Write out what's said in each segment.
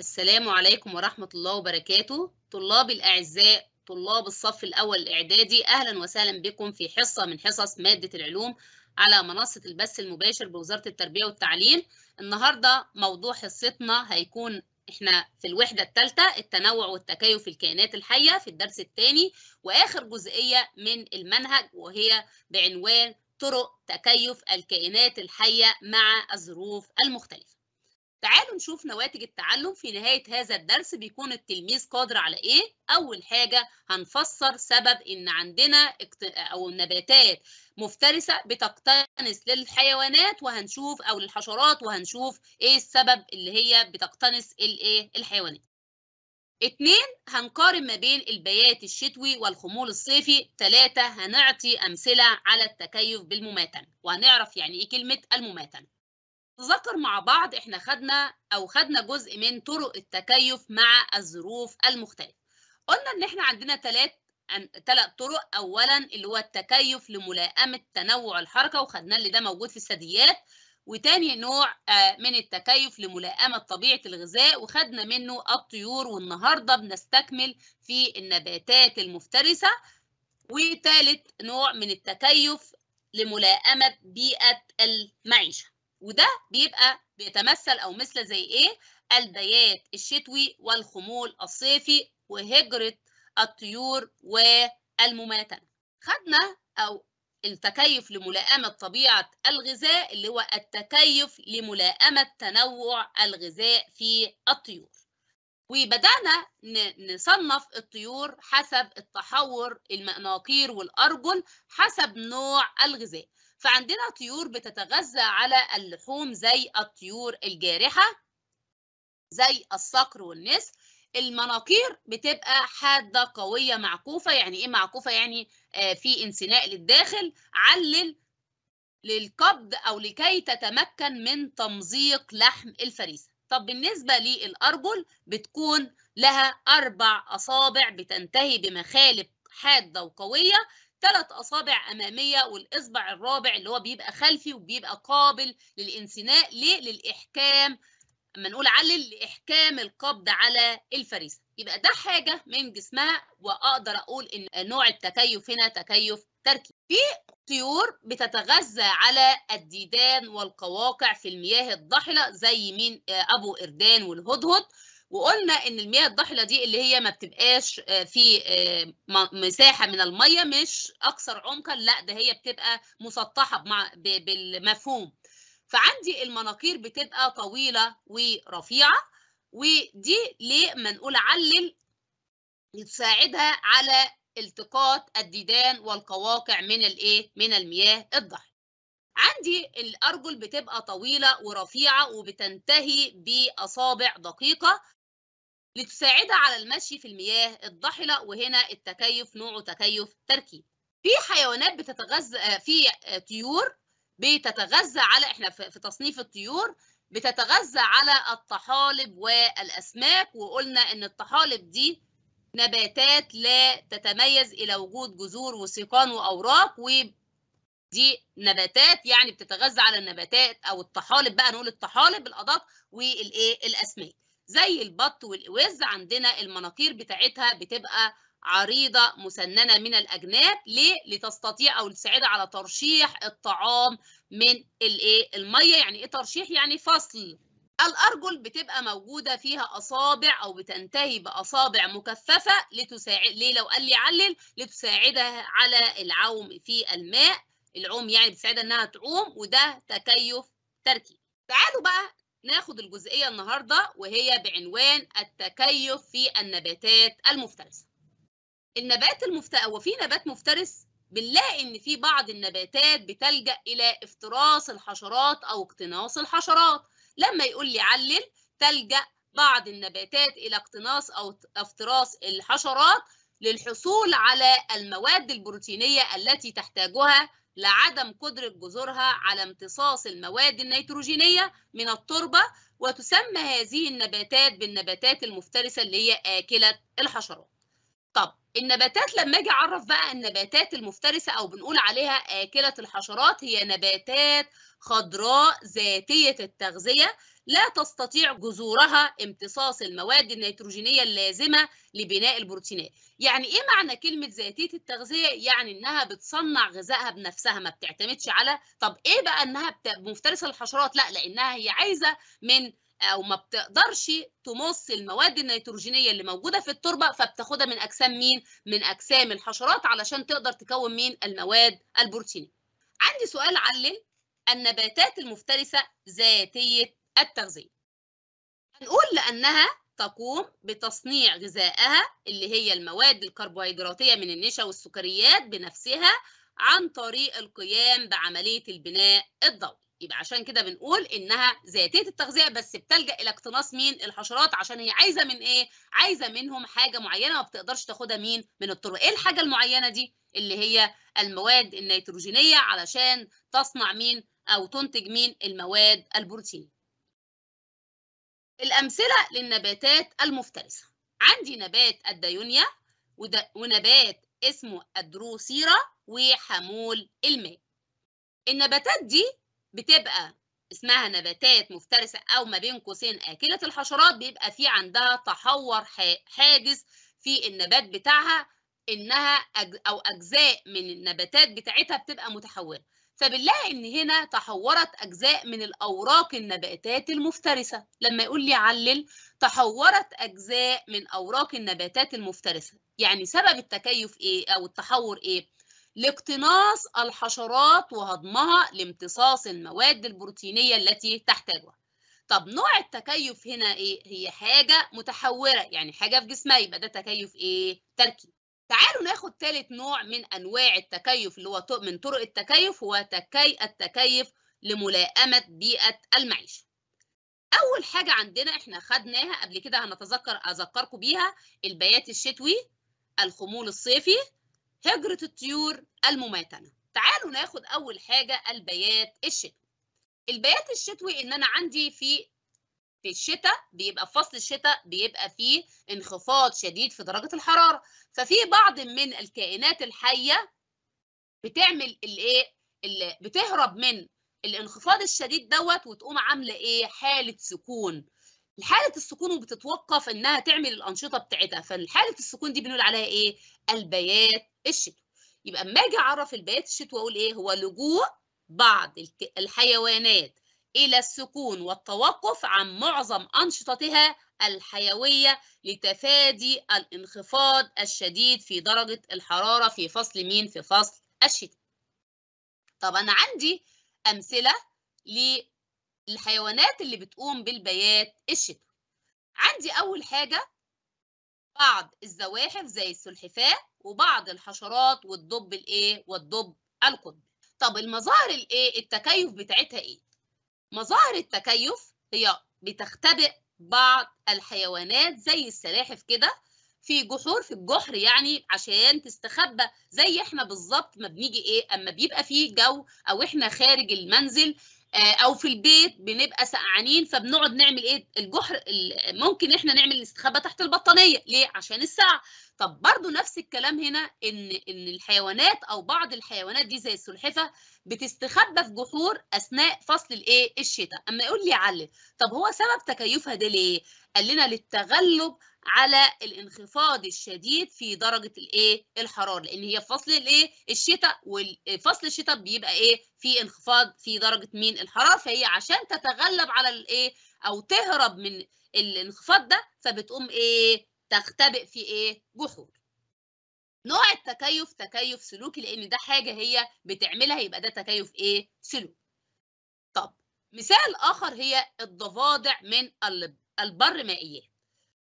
السلام عليكم ورحمة الله وبركاته طلاب الأعزاء طلاب الصف الأول الإعدادي أهلا وسهلا بكم في حصة من حصص مادة العلوم على منصة البث المباشر بوزارة التربية والتعليم النهاردة موضوع حصتنا هيكون احنا في الوحدة الثالثة التنوع والتكيف الكائنات الحية في الدرس الثاني وآخر جزئية من المنهج وهي بعنوان طرق تكيف الكائنات الحية مع الظروف المختلفة تعالوا نشوف نواتج التعلم في نهاية هذا الدرس بيكون التلميذ قادر على إيه؟ أول حاجة هنفسر سبب إن عندنا أو النباتات مفترسة بتقتنس للحيوانات وهنشوف أو للحشرات وهنشوف إيه السبب اللي هي بتقتنس الإيه؟ الحيوانات. اتنين هنقارن ما بين البيات الشتوي والخمول الصيفي تلاتة هنعطي أمثلة على التكيف بالمماتنة وهنعرف يعني إيه كلمة المماتنة نذكر مع بعض احنا خدنا او خدنا جزء من طرق التكيف مع الظروف المختلفه قلنا ان احنا عندنا ثلاث ثلاث طرق اولا اللي هو التكيف لملائمه تنوع الحركه وخدنا اللي ده موجود في الثدييات وتاني نوع آه، من التكيف لملائمة طبيعة الغذاء وخدنا منه الطيور والنهاردة بنستكمل في النباتات المفترسة وتالت نوع من التكيف لملائمة بيئة المعيشة وده بيبقى بيتمثل أو مثل زي إيه؟ البيات الشتوي والخمول الصيفي وهجرة الطيور والمماتنة خدنا أو التكيف لملائمة طبيعة الغذاء اللي هو التكيف لملائمة تنوع الغذاء في الطيور وبدأنا نصنف الطيور حسب التحور المناقير والأرجل حسب نوع الغذاء فعندنا طيور بتتغذى على اللحوم زي الطيور الجارحة زي الصقر والنسر المناقير بتبقى حادة قوية معكوفة يعني إيه معكوفة يعني آه في انسناء للداخل علل للقبض أو لكي تتمكن من تمزيق لحم الفريسة طب بالنسبة للأرجل بتكون لها أربع أصابع بتنتهي بمخالب حادة وقوية ثلاث أصابع أمامية والإصبع الرابع اللي هو بيبقى خلفي وبيبقى قابل للانسناء ليه؟ للإحكام اما نقول علل لإحكام القبض على الفريسة يبقى ده حاجة من جسمها وأقدر أقول إن نوع التكيف هنا تكيف تركي في طيور بتتغذى على الديدان والقواقع في المياه الضحلة زي مين آه، أبو إردان والهدهد وقلنا ان المياه الضحله دي اللي هي ما بتبقاش آه، في آه، مساحه من الميه مش اكثر عمقا لا ده هي بتبقى مسطحه بالمفهوم فعندي المناقير بتبقى طويله ورفيعه ودي ليه ما نقول علل تساعدها على التقاط الديدان والقواقع من الايه من المياه الضحله عندي الأرجل بتبقى طويلة ورفيعة وبتنتهي بأصابع دقيقة لتساعدها على المشي في المياه الضحلة وهنا التكيف نوعه تكيف تركيب في حيوانات بتتغذى آه، في آه، طيور بتتغذى على احنا في تصنيف الطيور بتتغذى على الطحالب والاسماك وقلنا ان الطحالب دي نباتات لا تتميز الى وجود جذور وسيقان واوراق ودي نباتات يعني بتتغذى على النباتات او الطحالب بقى نقول الطحالب الادق والايه الاسماك زي البط والإوز عندنا المناطير بتاعتها بتبقى عريضة مسننة من الأجناب ليه؟ لتستطيع أو لتساعدها على ترشيح الطعام من الإيه؟ المية يعني إيه ترشيح؟ يعني فصل الأرجل بتبقى موجودة فيها أصابع أو بتنتهي بأصابع مكثفة لتساعد ليه لو قال لي علل لتساعدها على العوم في الماء العوم يعني بتساعدها إنها تعوم وده تكيف تركيب تعالوا بقى ناخد الجزئية النهاردة وهي بعنوان التكيف في النباتات المفترسة النبات المفترس وفي في نبات مفترس بنلاقي ان في بعض النباتات بتلجأ الى افتراس الحشرات او اقتناص الحشرات لما يقول لي علل تلجأ بعض النباتات الى اقتناص او افتراس الحشرات للحصول على المواد البروتينية التي تحتاجها لعدم قدرة جذورها على امتصاص المواد النيتروجينية من التربة وتسمى هذه النباتات بالنباتات المفترسة اللي هي آكلة الحشرات طب النباتات لما اجي اعرف بقى النباتات المفترسه او بنقول عليها اكله الحشرات هي نباتات خضراء ذاتيه التغذيه لا تستطيع جذورها امتصاص المواد النيتروجينية اللازمة لبناء البروتينات يعني ايه معنى كلمة ذاتية التغذية يعني انها بتصنع غذائها بنفسها ما بتعتمدش على طب ايه بقى انها مفترسة للحشرات لا لانها هي عايزة من او ما بتقدرش تمص المواد النيتروجينيه اللي موجوده في التربه فبتاخدها من اجسام مين من اجسام الحشرات علشان تقدر تكون مين المواد البروتينيه عندي سؤال علل النباتات المفترسه ذاتيه التغذية هنقول لأنها تقوم بتصنيع غذائها اللي هي المواد الكربوهيدراتية من النشا والسكريات بنفسها عن طريق القيام بعملية البناء الضوئي يبقى عشان كده بنقول انها ذاتيه التغذيه بس بتلجا الى اقتناص مين الحشرات عشان هي عايزه من ايه عايزه منهم حاجه معينه ما بتقدرش تاخدها مين من الطرق ايه الحاجه المعينه دي اللي هي المواد النيتروجينيه علشان تصنع مين او تنتج مين المواد البروتينيه الأمثلة للنباتات المفترسة عندي نبات الديونيا ونبات اسمه الدروسيرا وحمول الماء النباتات دي بتبقى اسمها نباتات مفترسة أو ما بين قوسين آكلة الحشرات بيبقى في عندها تحور حاجز في النبات بتاعها إنها أو أجزاء من النباتات بتاعتها بتبقى متحولة فبنلاقي ان هنا تحورت اجزاء من الاوراق النباتات المفترسه لما يقول لي علل تحورت اجزاء من اوراق النباتات المفترسه يعني سبب التكيف ايه او التحور ايه لاقتناص الحشرات وهضمها لامتصاص المواد البروتينيه التي تحتاجها طب نوع التكيف هنا ايه هي حاجه متحوره يعني حاجه في جسمها يبقى ده تكيف ايه تركي تعالوا ناخد ثالث نوع من انواع التكيف اللي هو من طرق التكيف هو تكي التكيف لملائمه بيئه المعيشه اول حاجه عندنا احنا خدناها قبل كده هنتذكر اذكركم بيها البيات الشتوي الخمول الصيفي هجره الطيور المماتنه تعالوا ناخد اول حاجه البيات الشتوي البيات الشتوي ان انا عندي في في الشتاء بيبقى في فصل الشتاء بيبقى فيه انخفاض شديد في درجه الحراره ففي بعض من الكائنات الحيه بتعمل الايه بتهرب من الانخفاض الشديد دوت وتقوم عامله ايه حاله سكون حاله السكون وبتتوقف انها تعمل الانشطه بتاعتها فحاله السكون دي بنقول عليها ايه البيات الشتوي يبقى اما اجي اعرف البيات الشتوي اقول ايه هو لجوء بعض الحيوانات إلى السكون والتوقف عن معظم أنشطتها الحيوية لتفادي الانخفاض الشديد في درجة الحرارة في فصل مين؟ في فصل الشتاء. طب أنا عندي أمثلة للحيوانات اللي بتقوم بالبيات الشتاء. عندي أول حاجة بعض الزواحف زي السلحفاة وبعض الحشرات والدب الإيه؟ والدب القطبي. طب المظاهر الإيه؟ التكيف بتاعتها إيه؟ مظاهر التكيف هي بتختبئ بعض الحيوانات زي السلاحف كده في جحور في الجحر يعني عشان تستخبى زي احنا بالظبط ما بنيجي ايه اما بيبقى في جو او احنا خارج المنزل آه، او في البيت بنبقى سقعانين فبنقعد نعمل ايه الجحر ممكن احنا نعمل الاستخبى تحت البطانيه ليه عشان السقع طب برضو نفس الكلام هنا ان ان الحيوانات او بعض الحيوانات دي زي السلحفه بتستخبى في جحور اثناء فصل الايه الشتاء اما يقول لي علل طب هو سبب تكيفها ده ليه قال لنا للتغلب على الانخفاض الشديد في درجه الايه الحراره لان هي في فصل الايه الشتاء وفصل الشتاء بيبقى ايه في انخفاض في درجه مين الحراره فهي عشان تتغلب على الايه او تهرب من الانخفاض ده فبتقوم ايه تختبئ في ايه جحور نوع التكيف تكيف سلوكي لان ده حاجه هي بتعملها يبقى ده تكيف ايه سلوك طب مثال اخر هي الضفادع من البرمائيات.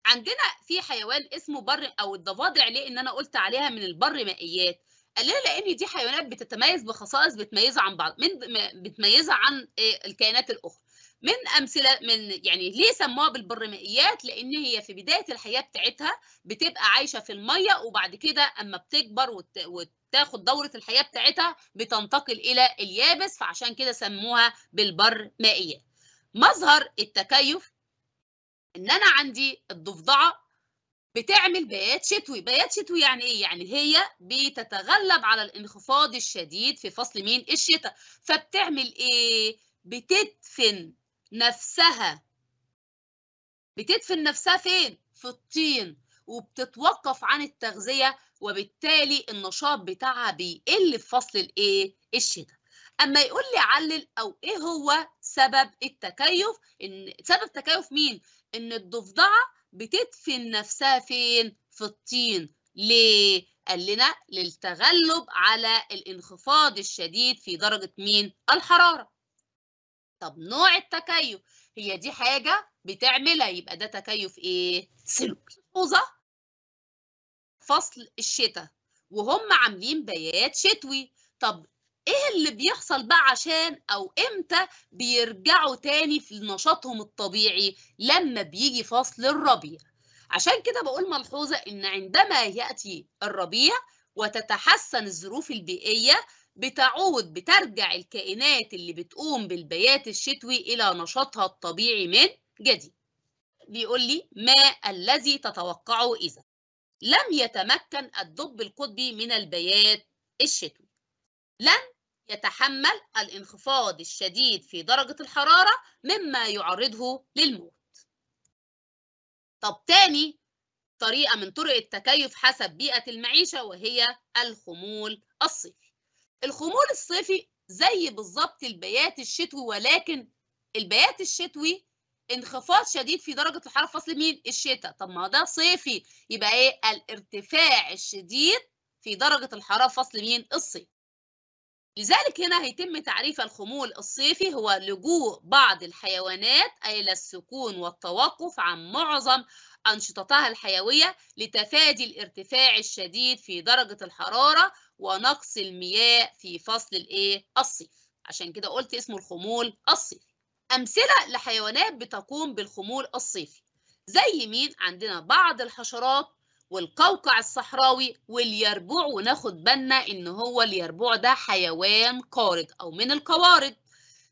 عندنا في حيوان اسمه بر او الضفادع ليه ان انا قلت عليها من البرمائيات؟ قال لنا لان دي حيوانات بتتميز بخصائص بتميزها عن بعض من بتميزها عن إيه؟ الكائنات الاخرى من امثله من يعني ليه سموها بالبرمائيات لان هي في بدايه الحياه بتاعتها بتبقى عايشه في الميه وبعد كده اما بتكبر وتاخد دوره الحياه بتاعتها بتنتقل الى اليابس فعشان كده سموها بالبرمائيات مظهر التكيف ان انا عندي الضفدعه بتعمل بيات شتوي بيات شتوي يعني ايه يعني هي بتتغلب على الانخفاض الشديد في فصل مين الشتاء فبتعمل ايه بتدفن نفسها بتدفن نفسها فين؟ في الطين وبتتوقف عن التغذية وبالتالي النشاط بتاعها بيقل في فصل الايه؟ الشتاء اما يقول لي علل او ايه هو سبب التكيف ان سبب تكيف مين ان الضفدعه بتدفن نفسها فين في الطين ليه قال لنا للتغلب على الانخفاض الشديد في درجه مين الحراره طب نوع التكيف هي دي حاجة بتعملها يبقى ده تكيف ايه؟ سلوكي ملحوظة فصل الشتاء وهم عاملين بيات شتوي طب ايه اللي بيحصل بقى عشان او امتى بيرجعوا تاني في نشاطهم الطبيعي لما بيجي فصل الربيع عشان كده بقول ملحوظة ان عندما يأتي الربيع وتتحسن الظروف البيئية بتعود بترجع الكائنات اللي بتقوم بالبيات الشتوي إلى نشاطها الطبيعي من جديد بيقول لي ما الذي تتوقعه إذا لم يتمكن الدب القطبي من البيات الشتوي لن يتحمل الانخفاض الشديد في درجة الحرارة مما يعرضه للموت طب تاني طريقة من طرق التكيف حسب بيئة المعيشة وهي الخمول الصيفي الخمول الصيفي زي بالظبط البيات الشتوي ولكن البيات الشتوي انخفاض شديد في درجة الحرارة في فصل مين؟ الشتاء، طب ما ده صيفي، يبقى إيه؟ الارتفاع الشديد في درجة الحرارة في فصل مين؟ الصيف. لذلك هنا هيتم تعريف الخمول الصيفي هو لجوء بعض الحيوانات إلى السكون والتوقف عن معظم أنشطتها الحيوية لتفادي الارتفاع الشديد في درجة الحرارة ونقص المياه في فصل الإيه؟ الصيف عشان كده قلت اسمه الخمول الصيفي أمثلة لحيوانات بتقوم بالخمول الصيفي زي مين؟ عندنا بعض الحشرات والقوقع الصحراوي واليربوع وناخد بالنا إن هو اليربوع ده حيوان قارد أو من القوارض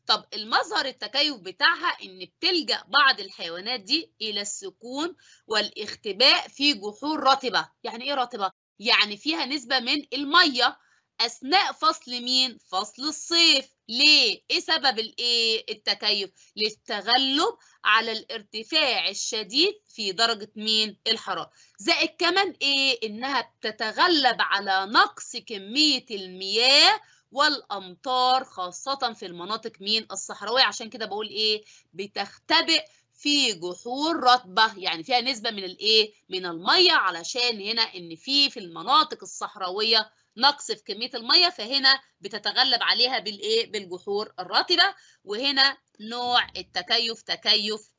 طب المظهر التكيف بتاعها ان بتلجأ بعض الحيوانات دي الى السكون والاختباء في جحور رطبة يعني ايه رطبة؟ يعني فيها نسبة من المية اثناء فصل مين؟ فصل الصيف ليه؟ ايه سبب الايه؟ التكيف للتغلب على الارتفاع الشديد في درجة مين؟ الحرارة زائد كمان ايه؟ انها بتتغلب على نقص كمية المياه والأمطار خاصة في المناطق مين الصحراوية عشان كده بقول إيه بتختبئ في جحور رطبة يعني فيها نسبة من الإيه من المية علشان هنا إن في في المناطق الصحراوية نقص في كمية المية فهنا بتتغلب عليها بالإيه بالجحور الرطبة وهنا نوع التكيف تكيف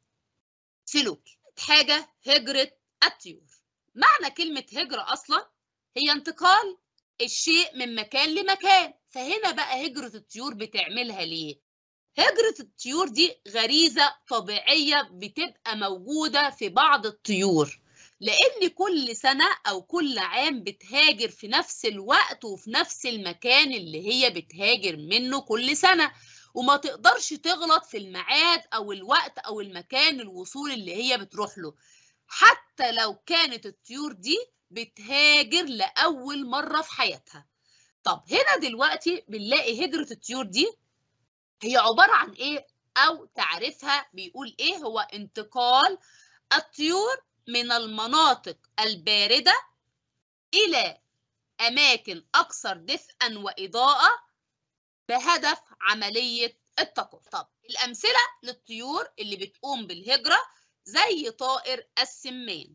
سلوكي حاجة هجرة الطيور معنى كلمة هجرة أصلا هي انتقال الشيء من مكان لمكان فهنا بقى هجرة الطيور بتعملها ليه؟ هجرة الطيور دي غريزة طبيعية بتبقى موجودة في بعض الطيور لأن كل سنة أو كل عام بتهاجر في نفس الوقت وفي نفس المكان اللي هي بتهاجر منه كل سنة وما تقدرش تغلط في الميعاد أو الوقت أو المكان الوصول اللي هي بتروح له حتى لو كانت الطيور دي بتهاجر لأول مرة في حياتها طب هنا دلوقتي بنلاقي هجرة الطيور دي هي عبارة عن إيه أو تعريفها بيقول إيه هو انتقال الطيور من المناطق الباردة إلى أماكن أكثر دفئا وإضاءة بهدف عملية التكوين طب الأمثلة للطيور اللي بتقوم بالهجرة زي طائر السمان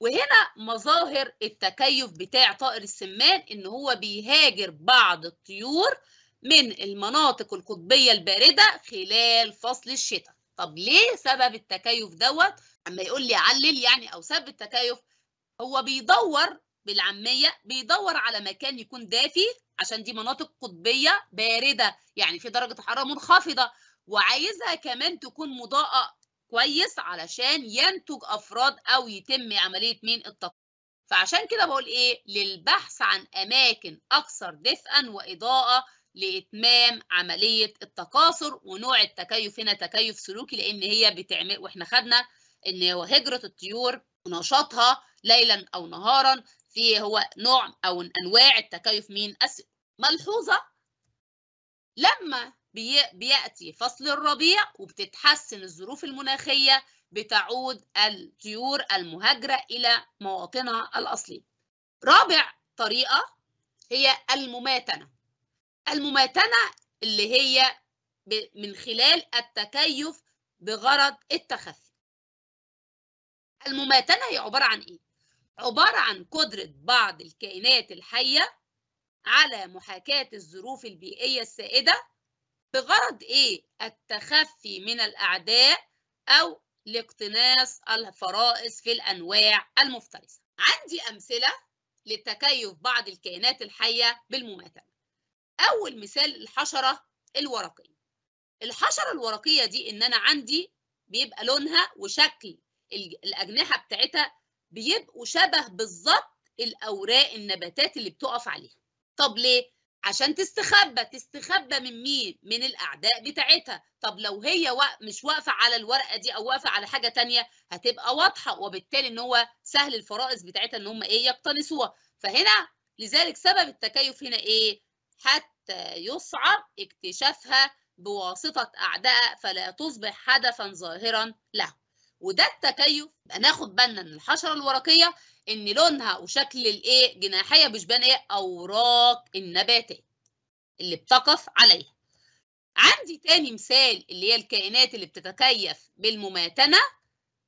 وهنا مظاهر التكيف بتاع طائر السمان ان هو بيهاجر بعض الطيور من المناطق القطبيه البارده خلال فصل الشتاء طب ليه سبب التكيف دوت اما يقول لي علل يعني او سبب التكيف هو بيدور بالعاميه بيدور على مكان يكون دافي عشان دي مناطق قطبيه بارده يعني في درجه حراره منخفضه وعايزها كمان تكون مضاءه كويس علشان ينتج افراد او يتم عمليه مين التطوير فعشان كده بقول ايه للبحث عن اماكن اكثر دفئا واضاءه لاتمام عمليه التكاثر ونوع التكيف هنا تكيف سلوكي لان هي بتعمل واحنا خدنا ان هجره الطيور ونشاطها ليلا او نهارا في هو نوع او انواع التكيف مين ملحوظه لما بيأتي فصل الربيع وبتتحسن الظروف المناخية بتعود الطيور المهاجرة إلى مواطنها الأصلية رابع طريقة هي المماتنة المماتنة اللي هي من خلال التكيف بغرض التخفي المماتنة هي عبارة عن إيه؟ عبارة عن قدرة بعض الكائنات الحية على محاكاة الظروف البيئية السائدة بغرض إيه؟ التخفي من الأعداء أو لاقتناص الفرائس في الأنواع المفترسة. عندي أمثلة لتكيف بعض الكائنات الحية بالمماثلة. أول مثال الحشرة الورقية. الحشرة الورقية دي إن أنا عندي بيبقى لونها وشكل الأجنحة بتاعتها بيبقوا شبه بالظبط الأوراق النباتات اللي بتقف عليها. طب ليه؟ عشان تستخبى تستخبى من مين من الاعداء بتاعتها طب لو هي مش واقفه على الورقه دي او واقفه على حاجه تانية هتبقى واضحه وبالتالي ان هو سهل الفرائض بتاعتها ان هم ايه يقتنصوها فهنا لذلك سبب التكيف هنا ايه حتى يصعب اكتشافها بواسطه اعداء فلا تصبح هدفا ظاهرا لهم وده التكيف يبقى ناخد بالنا ان الحشره الورقيه ان لونها وشكل الايه جناحيه بان ايه اوراق النباتات اللي بتقف عليها عندي تاني مثال اللي هي الكائنات اللي بتتكيف بالمماتنه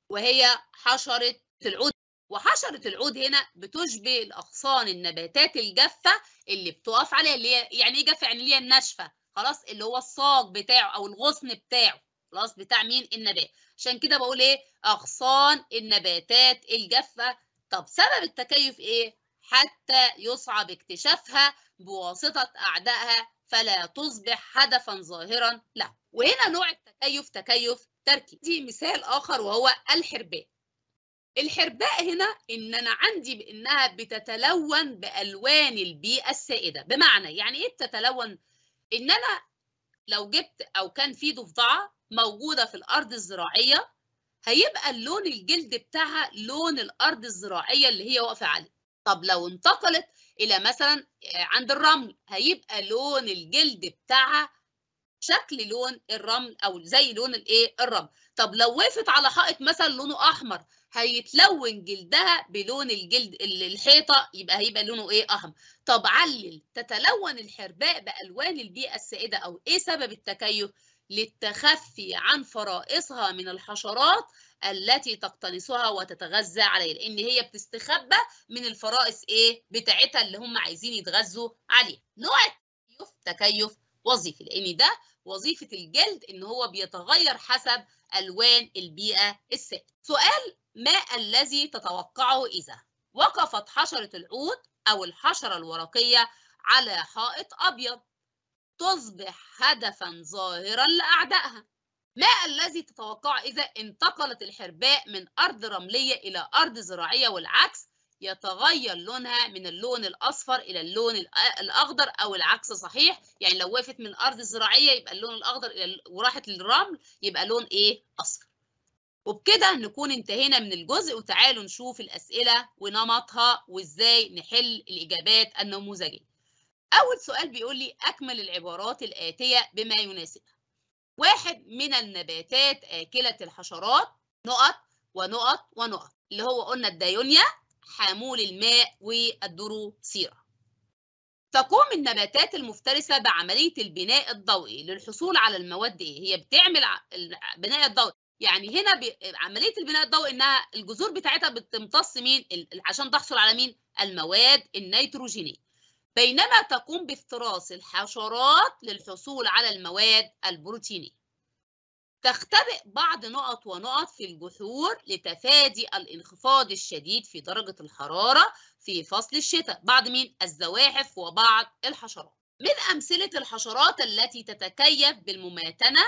وهي حشره العود وحشرة العود هنا بتشبه الأغصان النباتات الجافة اللي بتقف عليها اللي هي يعني إيه جافة؟ يعني اللي هي الناشفة خلاص اللي هو الصاج بتاعه أو الغصن بتاعه خلاص بتاع مين النبات عشان كده بقول ايه اغصان النباتات الجافه طب سبب التكيف ايه حتى يصعب اكتشافها بواسطه اعدائها فلا تصبح هدفا ظاهرا له وهنا نوع التكيف تكيف تركي دي مثال اخر وهو الحرباء الحرباء هنا ان انا عندي بانها بتتلون بالوان البيئه السائده بمعنى يعني ايه بتتلون ان انا لو جبت او كان في ضفدعه موجودة في الأرض الزراعية هيبقى اللون الجلد بتاعها لون الأرض الزراعية اللي هي واقفة عليه طب لو انتقلت إلى مثلا آه، عند الرمل هيبقى لون الجلد بتاعها شكل لون الرمل أو زي لون الإيه الرمل طب لو وقفت على حائط مثلا لونه أحمر هيتلون جلدها بلون الجلد الحيطه يبقى هيبقى لونه ايه احمر طب علل تتلون الحرباء بالوان البيئه السائده او ايه سبب التكيف للتخفي عن فرائصها من الحشرات التي تقتنصها وتتغذى عليها لان هي بتستخبى من الفرائص ايه بتاعتها اللي هم عايزين يتغذوا عليها نوع التكيف تكيف وظيفي لان ده وظيفه الجلد ان هو بيتغير حسب الوان البيئه السائله سؤال ما الذي تتوقعه اذا وقفت حشره العود او الحشره الورقيه على حائط ابيض تصبح هدفا ظاهرا لأعدائها ما الذي تتوقع إذا انتقلت الحرباء من أرض رملية إلى أرض زراعية والعكس يتغير لونها من اللون الأصفر إلى اللون الأخضر أو العكس صحيح يعني لو وقفت من أرض زراعية يبقى اللون الأخضر إلى وراحت للرمل يبقى لون إيه أصفر وبكده نكون انتهينا من الجزء وتعالوا نشوف الأسئلة ونمطها وإزاي نحل الإجابات النموذجية أول سؤال بيقول لي أكمل العبارات الآتية بما يناسبها واحد من النباتات آكلة الحشرات نقط ونقط ونقط اللي هو قلنا الدايونيا حامول الماء والدروسيرة تقوم النباتات المفترسة بعملية البناء الضوئي للحصول على المواد إيه؟ هي بتعمل البناء الضوئي يعني هنا عملية البناء الضوئي إنها الجذور بتاعتها بتمتص مين؟ عشان تحصل على مين؟ المواد النيتروجينية بينما تقوم بافتراس الحشرات للحصول على المواد البروتينية تختبئ بعض نقط ونقط في الجحور لتفادي الانخفاض الشديد في درجة الحرارة في فصل الشتاء بعض مين الزواحف وبعض الحشرات من أمثلة الحشرات التي تتكيف بالمماتنة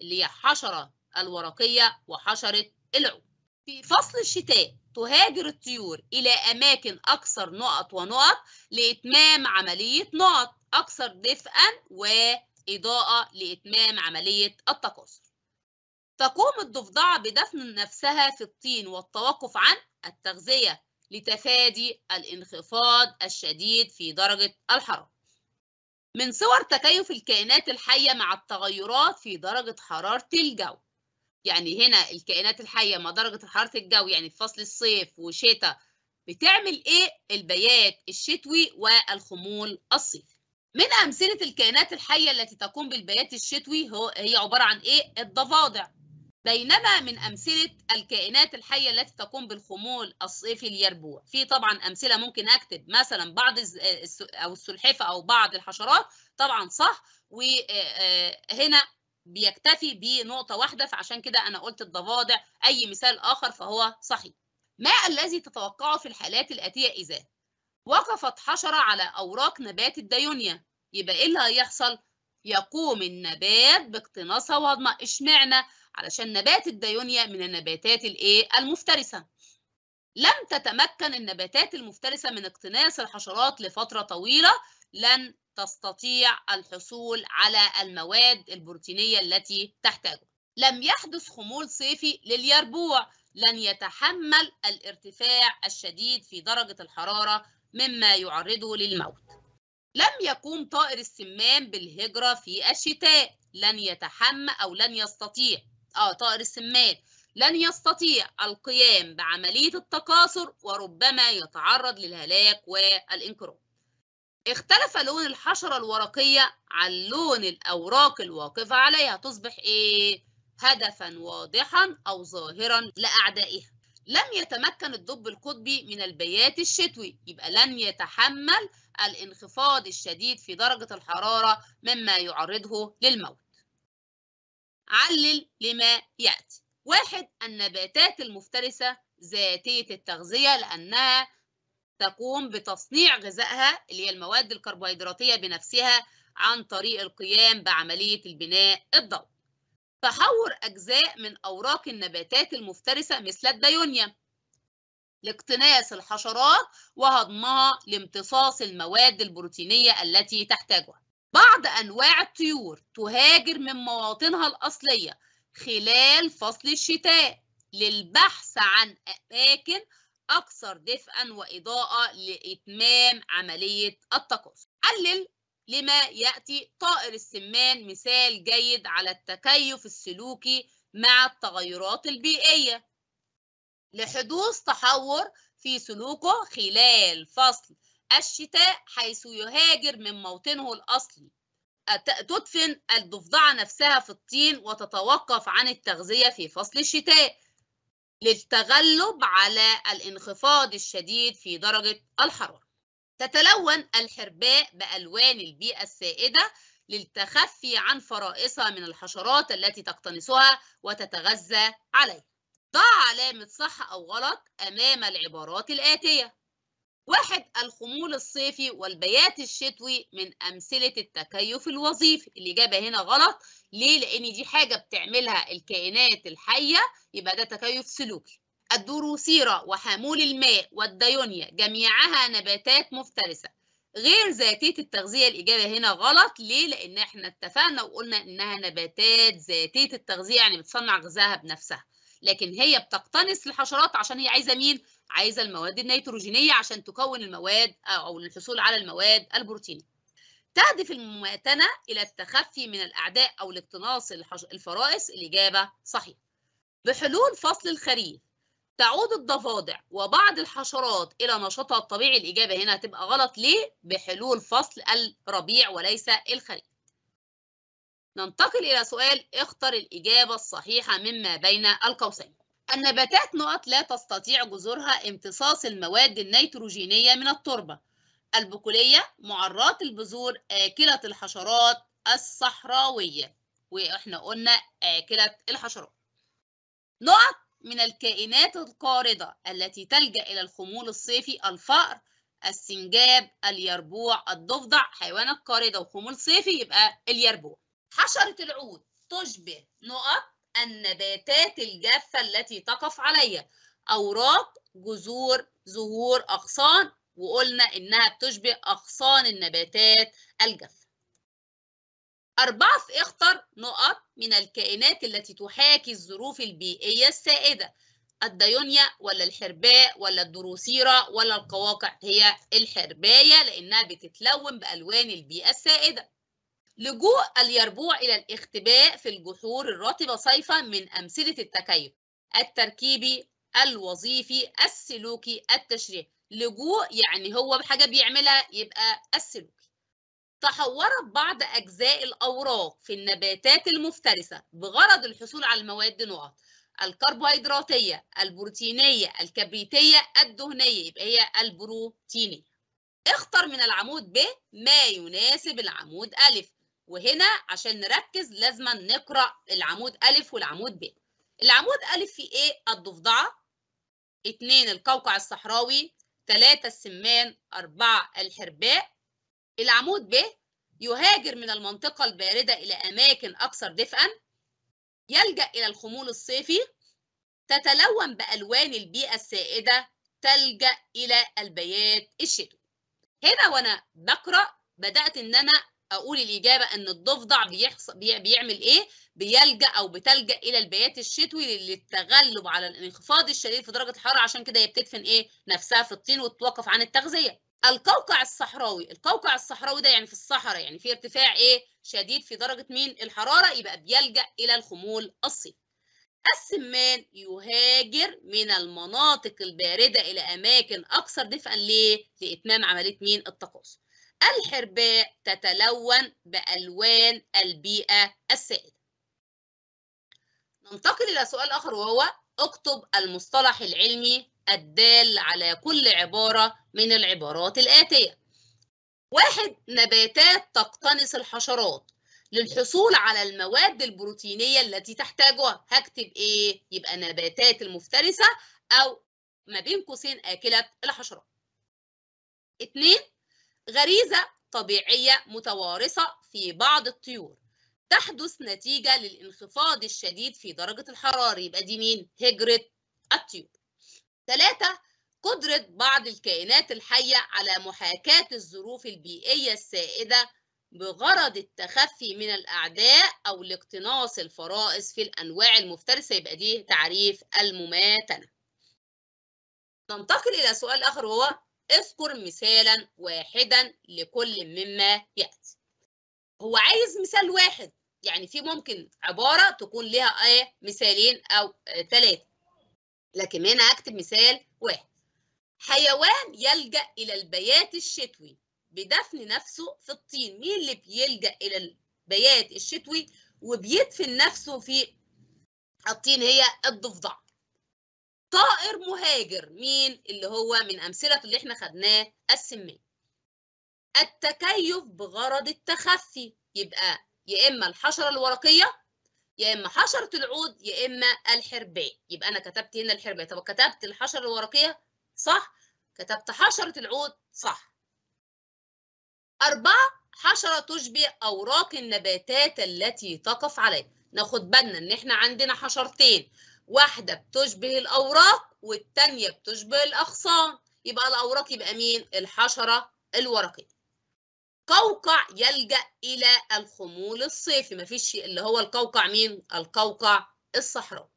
اللي هي حشرة الورقية وحشرة العود في فصل الشتاء تهاجر الطيور إلى أماكن أكثر نقط ونقط لإتمام عملية نقط أكثر دفئا وإضاءة لإتمام عملية التكاثر تقوم الضفدعة بدفن نفسها في الطين والتوقف عن التغذية لتفادي الانخفاض الشديد في درجة الحرارة من صور تكيف الكائنات الحية مع التغيرات في درجة حرارة الجو يعني هنا الكائنات الحيه مع درجه حراره الجو يعني في فصل الصيف وشتاء بتعمل ايه البيات الشتوي والخمول الصيفي من امثله الكائنات الحيه التي تقوم بالبيات الشتوي هو هي عباره عن ايه الضفادع بينما من امثله الكائنات الحيه التي تقوم بالخمول الصيفي اليربوع في طبعا امثله ممكن اكتب مثلا بعض او السلحفه او بعض الحشرات طبعا صح وهنا آه، آه، بيكتفي بنقطة واحدة فعشان كده أنا قلت الضفادع أي مثال آخر فهو صحيح ما الذي تتوقعه في الحالات الآتية إذا وقفت حشرة على أوراق نبات الديونيا يبقى إيه اللي هيحصل؟ يقوم النبات باقتناصها وهضمها اشمعنى؟ علشان نبات الديونيا من النباتات الإيه؟ المفترسة لم تتمكن النباتات المفترسة من اقتناص الحشرات لفترة طويلة لن تستطيع الحصول على المواد البروتينية التي تحتاجها لم يحدث خمول صيفي لليربوع لن يتحمل الارتفاع الشديد في درجة الحرارة مما يعرضه للموت لم يقوم طائر السمان بالهجرة في الشتاء لن يتحمل أو لن يستطيع آه طائر السمان لن يستطيع القيام بعملية التكاثر وربما يتعرض للهلاك والانقراض اختلف لون الحشرة الورقية عن لون الأوراق الواقفة عليها تصبح إيه؟ هدفا واضحا أو ظاهرا لأعدائها لم يتمكن الدب القطبي من البيات الشتوي يبقى لن يتحمل الانخفاض الشديد في درجة الحرارة مما يعرضه للموت علل لما يأتي واحد النباتات المفترسة ذاتية التغذية لأنها تقوم بتصنيع غذائها اللي هي المواد الكربوهيدراتية بنفسها عن طريق القيام بعملية البناء الضوئي تحور أجزاء من أوراق النباتات المفترسة مثل الديونيا لاقتناس الحشرات وهضمها لامتصاص المواد البروتينية التي تحتاجها بعض أنواع الطيور تهاجر من مواطنها الأصلية خلال فصل الشتاء للبحث عن أماكن أكثر دفئا وإضاءة لإتمام عملية التقاسم حلل لما يأتي طائر السمان مثال جيد على التكيف السلوكي مع التغيرات البيئية لحدوث تحور في سلوكه خلال فصل الشتاء حيث يهاجر من موطنه الأصلي تدفن الضفدعة نفسها في الطين وتتوقف عن التغذية في فصل الشتاء للتغلب على الانخفاض الشديد في درجة الحرارة تتلون الحرباء بألوان البيئة السائدة للتخفي عن فرائصها من الحشرات التي تقتنصها وتتغذى عليها ضع علامة صح أو غلط أمام العبارات الآتية واحد الخمول الصيفي والبيات الشتوي من أمثلة التكيف الوظيفي الإجابة هنا غلط ليه؟ لأن دي حاجة بتعملها الكائنات الحية يبقى ده تكيف سلوكي الدروسيرة وحامول الماء والديونيا جميعها نباتات مفترسة غير ذاتية التغذية الإجابة هنا غلط ليه؟ لأن احنا اتفقنا وقلنا إنها نباتات ذاتية التغذية يعني بتصنع غذائها بنفسها لكن هي بتقتنص الحشرات عشان هي عايزه مين عايزه المواد النيتروجينيه عشان تكون المواد او للحصول على المواد البروتينيه تهدف المماتنه الى التخفي من الاعداء او الاقتناص الفرائس الاجابه صحيحه بحلول فصل الخريف تعود الضفادع وبعض الحشرات الى نشاطها الطبيعي الاجابه هنا هتبقى غلط ليه بحلول فصل الربيع وليس الخريف ننتقل إلى سؤال اختر الإجابة الصحيحة مما بين القوسين النباتات نقط لا تستطيع جذورها امتصاص المواد النيتروجينية من التربة البقولية معرات البذور آكلة الحشرات الصحراوية وإحنا قلنا آكلة الحشرات نقط من الكائنات القاردة التي تلجأ إلى الخمول الصيفي الفأر السنجاب اليربوع الضفدع حيوانات قاردة وخمول صيفي يبقى اليربوع حشرة العود تشبه نقط النباتات الجافة التي تقف عليها أوراق جذور زهور أغصان وقلنا إنها بتشبه أغصان النباتات الجافة أربعة في اختر نقط من الكائنات التي تحاكي الظروف البيئية السائدة الديونيا ولا الحرباء ولا الدروسيرة ولا القواقع هي الحرباية لأنها بتتلون بألوان البيئة السائدة لجوء اليربوع إلى الاختباء في الجحور الرطبة صيفا من أمثلة التكيف التركيبي الوظيفي السلوكي التشريعي لجوء يعني هو بحاجة بيعملها يبقى السلوكي تحورت بعض أجزاء الأوراق في النباتات المفترسة بغرض الحصول على المواد نقط الكربوهيدراتية البروتينية الكبريتية الدهنية يبقى هي البروتينية اختر من العمود ب ما يناسب العمود ألف وهنا عشان نركز لازم نقرأ العمود ألف والعمود ب العمود ألف في إيه؟ الضفدعة اتنين القوقع الصحراوي تلاتة السمان أربعة الحرباء العمود ب يهاجر من المنطقة الباردة إلى أماكن أكثر دفئا يلجأ إلى الخمول الصيفي تتلون بألوان البيئة السائدة تلجأ إلى البيات الشتوي هنا وأنا بقرأ بدأت إن أنا اقول الإجابة إن الضفدع بيحصل بيعمل إيه؟ بيلجأ أو بتلجأ إلى البيات الشتوي للتغلب على الانخفاض الشديد في درجة الحرارة عشان كده هي بتدفن إيه؟ نفسها في الطين وتتوقف عن التغذية. القوقع الصحراوي، القوقع الصحراوي ده يعني في الصحراء يعني في ارتفاع إيه؟ شديد في درجة مين؟ الحرارة يبقى بيلجأ إلى الخمول الصيفي. السمان يهاجر من المناطق الباردة إلى أماكن أكثر دفئا ليه؟ لإتمام عملية مين؟ التقاصر. الحرباء تتلون بألوان البيئة السائدة ننتقل إلى سؤال آخر وهو اكتب المصطلح العلمي الدال على كل عبارة من العبارات الآتية واحد نباتات تقتنص الحشرات للحصول على المواد البروتينية التي تحتاجها هكتب إيه؟ يبقى نباتات المفترسة أو ما بين قوسين آكلة الحشرات اتنين غريزة طبيعية متوارثة في بعض الطيور تحدث نتيجة للانخفاض الشديد في درجة الحرارة يبقى دي مين؟ هجرة الطيور ثلاثة قدرة بعض الكائنات الحية على محاكاة الظروف البيئية السائدة بغرض التخفي من الأعداء أو لاقتناص الفرائس في الأنواع المفترسة يبقى دي تعريف المماتنة ننتقل إلى سؤال آخر وهو اذكر مثالا واحدا لكل مما يأتي هو عايز مثال واحد يعني في ممكن عبارة تكون لها ايه مثالين أو ثلاثة لكن هنا هكتب مثال واحد حيوان يلجأ إلى البيات الشتوي بدفن نفسه في الطين مين اللي بيلجأ إلى البيات الشتوي وبيدفن نفسه في الطين هي الضفدع طائر مهاجر مين اللي هو من أمثلة اللي احنا خدناه السمان التكيف بغرض التخفي يبقى يا إما الحشرة الورقية يا إما حشرة العود يا إما الحرباء يبقى أنا كتبت هنا الحرباء طب كتبت الحشرة الورقية صح كتبت حشرة العود صح أربعة حشرة تشبه أوراق النباتات التي تقف عليها ناخد بالنا إن إحنا عندنا حشرتين واحدة بتشبه الأوراق والتانية بتشبه الأغصان يبقى الأوراق يبقى مين؟ الحشرة الورقية قوقع يلجأ إلى الخمول الصيفي مفيش اللي هو القوقع مين؟ القوقع الصحراوي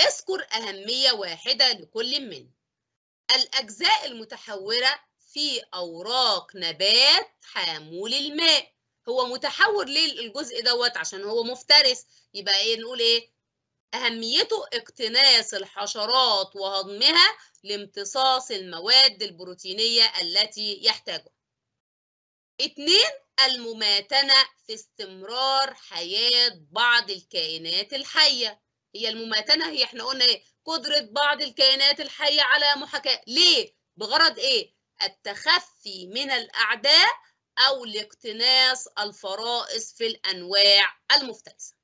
اذكر أهمية واحدة لكل منه الأجزاء المتحورة في أوراق نبات حامول الماء هو متحور ليه الجزء دوت عشان هو مفترس يبقى ايه نقول ايه أهميته اقتناس الحشرات وهضمها لامتصاص المواد البروتينية التي يحتاجها اتنين المماتنة في استمرار حياة بعض الكائنات الحية هي المماتنة هي احنا قلنا ايه قدرة بعض الكائنات الحية على محاكاة ليه بغرض ايه التخفي من الأعداء أو لاقتناص الفرائس في الأنواع المفترسة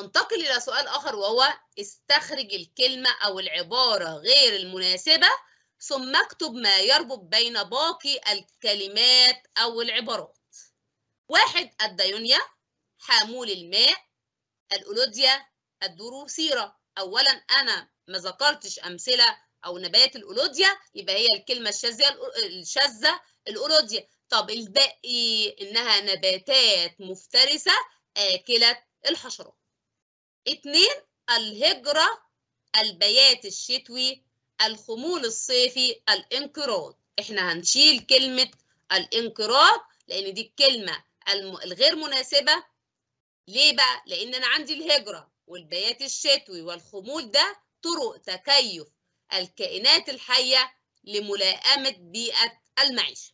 ننتقل إلى سؤال آخر وهو استخرج الكلمة أو العبارة غير المناسبة ثم اكتب ما يربط بين باقي الكلمات أو العبارات واحد الديونيا حامول الماء الأولوديا الدروسيرة أولا أنا ما ذكرتش أمثلة أو نبات الأولوديا يبقى هي الكلمة الشاذة الشاذة الأولوديا طب الباقي إنها نباتات مفترسة آكلة الحشرات اتنين الهجرة البيات الشتوي الخمول الصيفي الانقراض احنا هنشيل كلمة الانقراض لان دي الكلمة الغير مناسبة ليه بقى؟ لان انا عندي الهجرة والبيات الشتوي والخمول ده طرق تكيف الكائنات الحية لملائمة بيئة المعيشة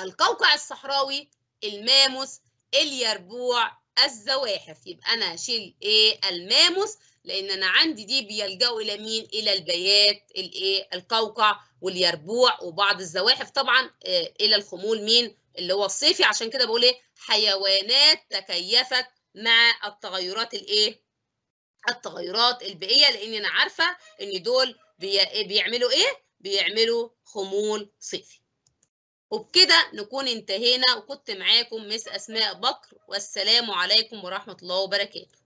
القوقع الصحراوي الماموس اليربوع الزواحف يبقى أنا هشيل إيه الماموس لأن أنا عندي دي بيلجأوا إلى مين؟ إلى البيات الإيه القوقع واليربوع وبعض الزواحف طبعا إيه إلى الخمول مين؟ اللي هو الصيفي عشان كده بقول إيه حيوانات تكيفت مع التغيرات الإيه؟ التغيرات البيئية لأن أنا عارفة إن دول بيعملوا إيه؟ بيعملوا خمول صيفي وبكده نكون انتهينا وكنت معاكم مس أسماء بكر والسلام عليكم ورحمة الله وبركاته